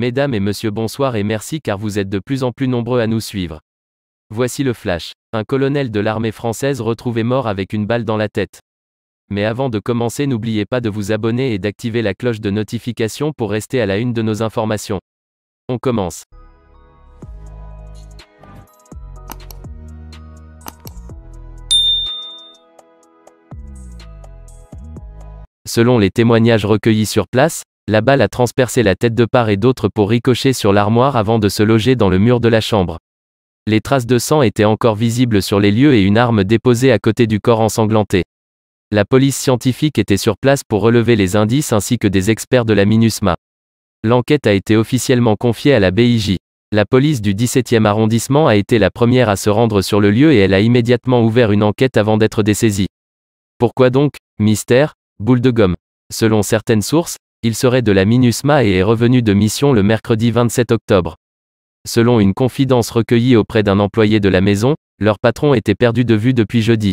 Mesdames et messieurs, bonsoir et merci car vous êtes de plus en plus nombreux à nous suivre. Voici le flash. Un colonel de l'armée française retrouvé mort avec une balle dans la tête. Mais avant de commencer, n'oubliez pas de vous abonner et d'activer la cloche de notification pour rester à la une de nos informations. On commence. Selon les témoignages recueillis sur place, la balle a transpercé la tête de part et d'autre pour ricocher sur l'armoire avant de se loger dans le mur de la chambre. Les traces de sang étaient encore visibles sur les lieux et une arme déposée à côté du corps ensanglanté. La police scientifique était sur place pour relever les indices ainsi que des experts de la MINUSMA. L'enquête a été officiellement confiée à la BIJ. La police du 17e arrondissement a été la première à se rendre sur le lieu et elle a immédiatement ouvert une enquête avant d'être dessaisie. Pourquoi donc Mystère Boule de gomme. Selon certaines sources, il serait de la MINUSMA et est revenu de mission le mercredi 27 octobre. Selon une confidence recueillie auprès d'un employé de la maison, leur patron était perdu de vue depuis jeudi.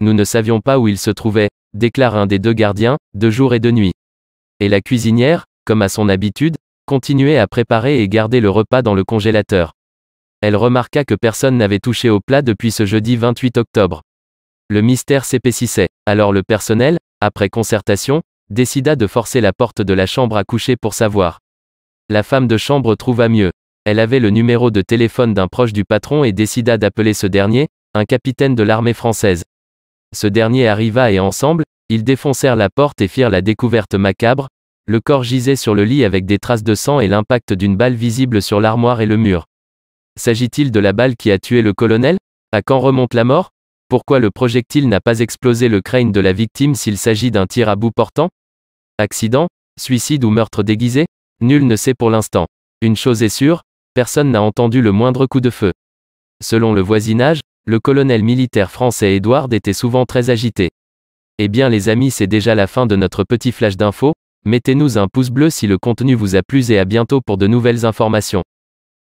Nous ne savions pas où il se trouvait, déclare un des deux gardiens, de jour et de nuit. Et la cuisinière, comme à son habitude, continuait à préparer et garder le repas dans le congélateur. Elle remarqua que personne n'avait touché au plat depuis ce jeudi 28 octobre. Le mystère s'épaississait. Alors le personnel, après concertation, décida de forcer la porte de la chambre à coucher pour savoir. La femme de chambre trouva mieux. Elle avait le numéro de téléphone d'un proche du patron et décida d'appeler ce dernier, un capitaine de l'armée française. Ce dernier arriva et ensemble, ils défoncèrent la porte et firent la découverte macabre, le corps gisait sur le lit avec des traces de sang et l'impact d'une balle visible sur l'armoire et le mur. S'agit-il de la balle qui a tué le colonel À quand remonte la mort Pourquoi le projectile n'a pas explosé le crâne de la victime s'il s'agit d'un tir à bout portant Accident, suicide ou meurtre déguisé Nul ne sait pour l'instant. Une chose est sûre, personne n'a entendu le moindre coup de feu. Selon le voisinage, le colonel militaire français Édouard était souvent très agité. Eh bien les amis c'est déjà la fin de notre petit flash d'info, mettez-nous un pouce bleu si le contenu vous a plu et à bientôt pour de nouvelles informations.